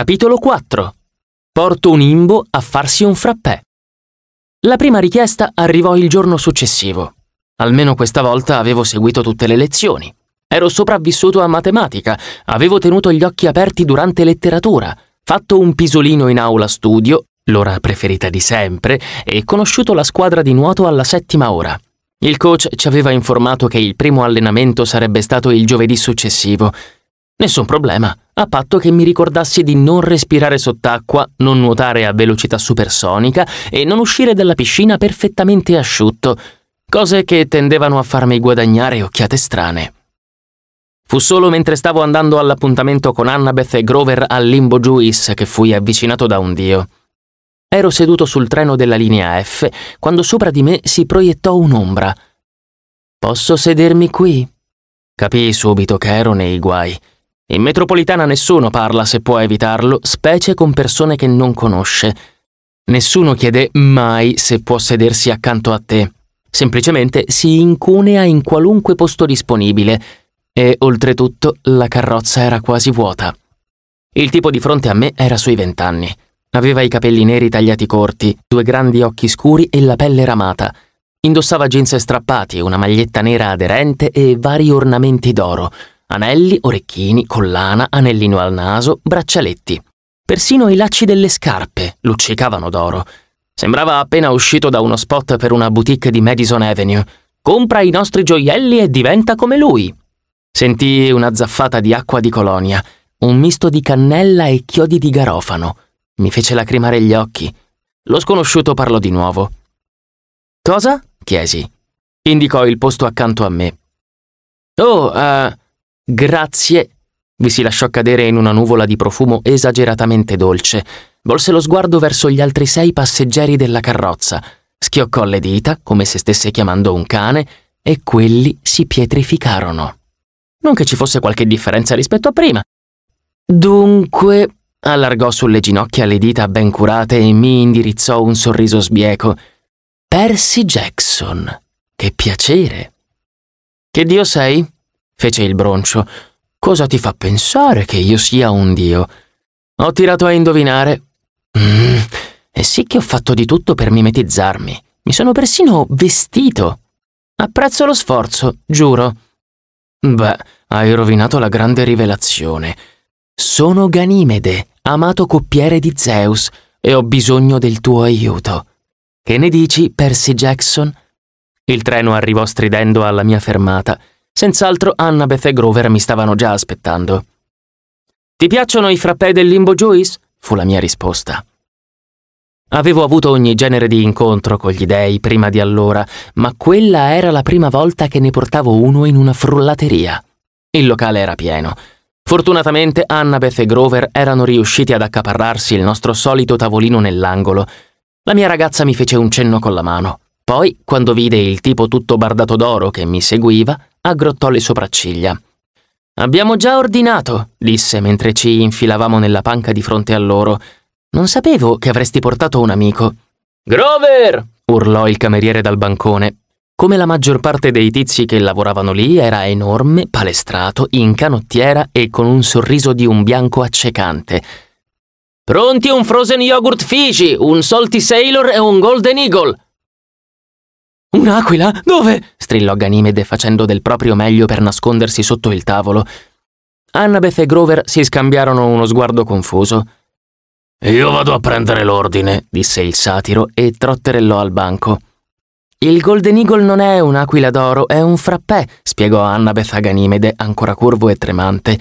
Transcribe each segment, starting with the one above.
Capitolo 4 Porto un imbo a farsi un frappè. La prima richiesta arrivò il giorno successivo. Almeno questa volta avevo seguito tutte le lezioni. Ero sopravvissuto a matematica, avevo tenuto gli occhi aperti durante letteratura, fatto un pisolino in aula studio, l'ora preferita di sempre, e conosciuto la squadra di nuoto alla settima ora. Il coach ci aveva informato che il primo allenamento sarebbe stato il giovedì successivo Nessun problema, a patto che mi ricordassi di non respirare sott'acqua, non nuotare a velocità supersonica e non uscire dalla piscina perfettamente asciutto, cose che tendevano a farmi guadagnare occhiate strane. Fu solo mentre stavo andando all'appuntamento con Annabeth e Grover al Limbo Juice che fui avvicinato da un dio. Ero seduto sul treno della linea F quando sopra di me si proiettò un'ombra. Posso sedermi qui? Capii subito che ero nei guai. In metropolitana nessuno parla se può evitarlo, specie con persone che non conosce. Nessuno chiede mai se può sedersi accanto a te. Semplicemente si incunea in qualunque posto disponibile e, oltretutto, la carrozza era quasi vuota. Il tipo di fronte a me era sui vent'anni. Aveva i capelli neri tagliati corti, due grandi occhi scuri e la pelle ramata. Indossava jeans strappati, una maglietta nera aderente e vari ornamenti d'oro. Anelli, orecchini, collana, anellino al naso, braccialetti. Persino i lacci delle scarpe luccicavano d'oro. Sembrava appena uscito da uno spot per una boutique di Madison Avenue. Compra i nostri gioielli e diventa come lui. Sentii una zaffata di acqua di colonia, un misto di cannella e chiodi di garofano. Mi fece lacrimare gli occhi. Lo sconosciuto parlò di nuovo. Cosa? chiesi. Indicò il posto accanto a me. Oh, eh, Grazie. Vi si lasciò cadere in una nuvola di profumo esageratamente dolce. Volse lo sguardo verso gli altri sei passeggeri della carrozza, schioccò le dita, come se stesse chiamando un cane, e quelli si pietrificarono. Non che ci fosse qualche differenza rispetto a prima. Dunque, allargò sulle ginocchia le dita ben curate e mi indirizzò un sorriso sbieco. Percy Jackson. Che piacere. Che Dio sei? fece il broncio. Cosa ti fa pensare che io sia un dio? Ho tirato a indovinare. Mm, e sì che ho fatto di tutto per mimetizzarmi. Mi sono persino vestito. Apprezzo lo sforzo, giuro. Beh, hai rovinato la grande rivelazione. Sono Ganimede, amato coppiere di Zeus, e ho bisogno del tuo aiuto. Che ne dici, Percy Jackson? Il treno arrivò stridendo alla mia fermata. Senz'altro Annabeth e Grover mi stavano già aspettando. Ti piacciono i frappè del Limbo Joyce? fu la mia risposta. Avevo avuto ogni genere di incontro con gli dei prima di allora, ma quella era la prima volta che ne portavo uno in una frullateria. Il locale era pieno. Fortunatamente Annabeth e Grover erano riusciti ad accaparrarsi il nostro solito tavolino nell'angolo. La mia ragazza mi fece un cenno con la mano. Poi, quando vide il tipo tutto bardato d'oro che mi seguiva, aggrottò le sopracciglia. Abbiamo già ordinato, disse mentre ci infilavamo nella panca di fronte a loro. Non sapevo che avresti portato un amico. Grover! urlò il cameriere dal bancone. Come la maggior parte dei tizi che lavoravano lì, era enorme, palestrato, in canottiera e con un sorriso di un bianco accecante. Pronti un frozen yogurt Fiji, un salty sailor e un golden eagle! Un'aquila? Dove? strillò Ganimede facendo del proprio meglio per nascondersi sotto il tavolo. Annabeth e Grover si scambiarono uno sguardo confuso. Io vado a prendere l'ordine, disse il satiro e trotterellò al banco. Il Golden Eagle non è un'aquila d'oro, è un frappè, spiegò Annabeth a Ganimede, ancora curvo e tremante.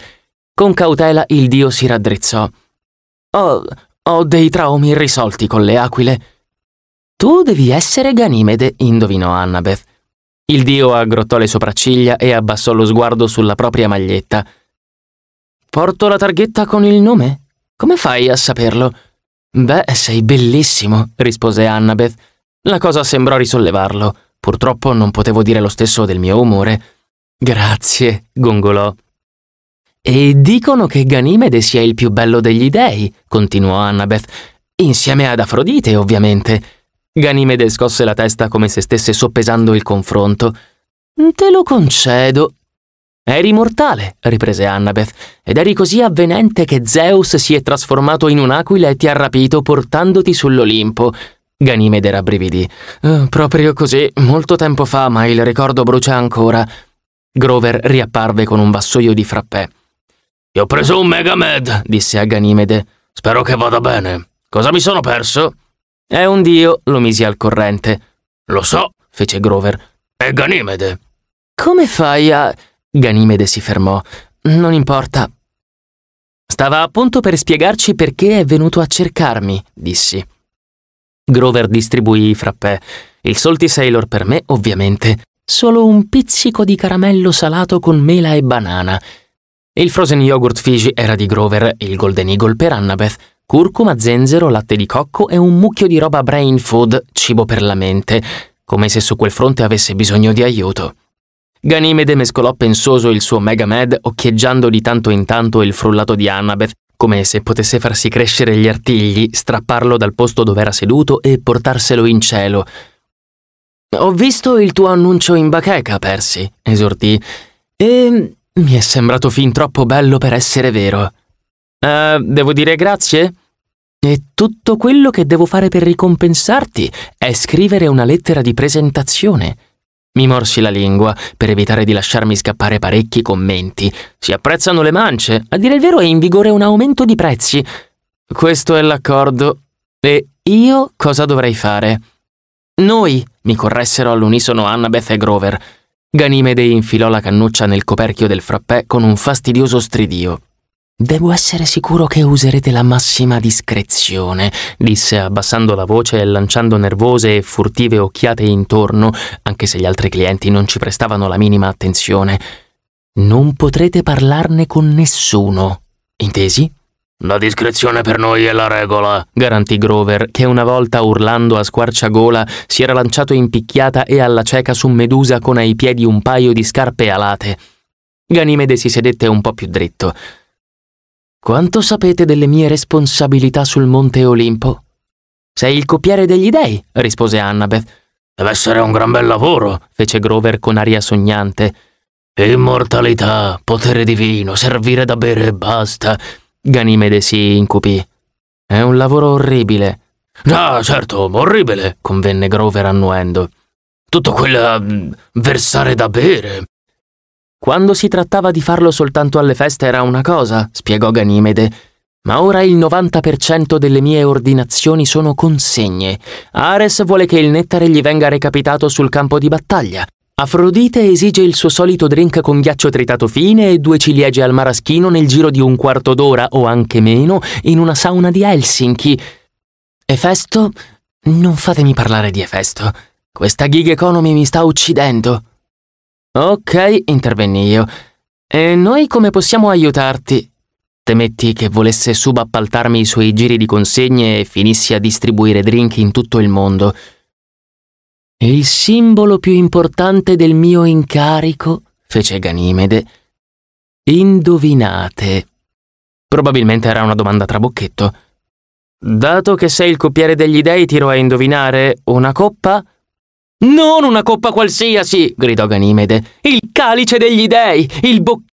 Con cautela il dio si raddrizzò. Ho, ho dei traumi irrisolti con le aquile. Tu devi essere Ganimede, indovinò Annabeth. Il dio aggrottò le sopracciglia e abbassò lo sguardo sulla propria maglietta. Porto la targhetta con il nome? Come fai a saperlo? Beh, sei bellissimo, rispose Annabeth. La cosa sembrò risollevarlo. Purtroppo non potevo dire lo stesso del mio umore. Grazie, gongolò. E dicono che Ganimede sia il più bello degli dei, continuò Annabeth, insieme ad Afrodite, ovviamente. Ganimede scosse la testa come se stesse soppesando il confronto. Te lo concedo. Eri mortale, riprese Annabeth, ed eri così avvenente che Zeus si è trasformato in un'aquila e ti ha rapito portandoti sull'Olimpo. Ganimede rabbrividì. Eh, proprio così, molto tempo fa, ma il ricordo brucia ancora. Grover riapparve con un vassoio di frappè. Ti ho preso un Megamed, disse a Ganimede. Spero che vada bene. Cosa mi sono perso? È un dio, lo misi al corrente. Lo so, fece Grover. È Ganimede. Come fai a... Ganimede si fermò. Non importa. Stava appunto per spiegarci perché è venuto a cercarmi, dissi. Grover distribuì i frappè. Il Salty Sailor per me, ovviamente. Solo un pizzico di caramello salato con mela e banana. Il Frozen Yogurt Fiji era di Grover, il Golden Eagle per Annabeth curcuma, zenzero, latte di cocco e un mucchio di roba brain food, cibo per la mente, come se su quel fronte avesse bisogno di aiuto. Ganimede mescolò pensoso il suo Mega Med, occhieggiando di tanto in tanto il frullato di Annabeth, come se potesse farsi crescere gli artigli, strapparlo dal posto dove era seduto e portarselo in cielo. Ho visto il tuo annuncio in bacheca, Percy, esortì, e mi è sembrato fin troppo bello per essere vero. Uh, devo dire grazie? E tutto quello che devo fare per ricompensarti è scrivere una lettera di presentazione. Mi morsi la lingua per evitare di lasciarmi scappare parecchi commenti. Si apprezzano le mance, a dire il vero è in vigore un aumento di prezzi. Questo è l'accordo. E io cosa dovrei fare? Noi, mi corressero all'unisono Annabeth e Grover. Ganimede infilò la cannuccia nel coperchio del frappè con un fastidioso stridio. Devo essere sicuro che userete la massima discrezione, disse abbassando la voce e lanciando nervose e furtive occhiate intorno, anche se gli altri clienti non ci prestavano la minima attenzione. Non potrete parlarne con nessuno. Intesi? La discrezione per noi è la regola, garantì Grover, che una volta urlando a squarciagola si era lanciato in picchiata e alla cieca su Medusa con ai piedi un paio di scarpe alate. Ganimede si sedette un po' più dritto. Quanto sapete delle mie responsabilità sul Monte Olimpo? Sei il copiere degli dèi, rispose Annabeth. Deve essere un gran bel lavoro, fece Grover con aria sognante. Immortalità, potere divino, servire da bere e basta. Ganimede si incupì. È un lavoro orribile. Ah, certo, orribile, convenne Grover annuendo. Tutto quel mm, versare da bere, quando si trattava di farlo soltanto alle feste era una cosa, spiegò Ganimede, ma ora il 90% delle mie ordinazioni sono consegne. Ares vuole che il nettare gli venga recapitato sul campo di battaglia. Afrodite esige il suo solito drink con ghiaccio tritato fine e due ciliegie al maraschino nel giro di un quarto d'ora o anche meno in una sauna di Helsinki. Efesto? Non fatemi parlare di Efesto. Questa gig economy mi sta uccidendo. Ok, intervenni io. E noi come possiamo aiutarti? Temetti che volesse subappaltarmi i suoi giri di consegne e finissi a distribuire drink in tutto il mondo. Il simbolo più importante del mio incarico, fece Ganimede, indovinate. Probabilmente era una domanda trabocchetto. Dato che sei il coppiere degli dei, tiro a indovinare una coppa? Non una coppa qualsiasi, gridò Ganimede, il calice degli dei, il boccone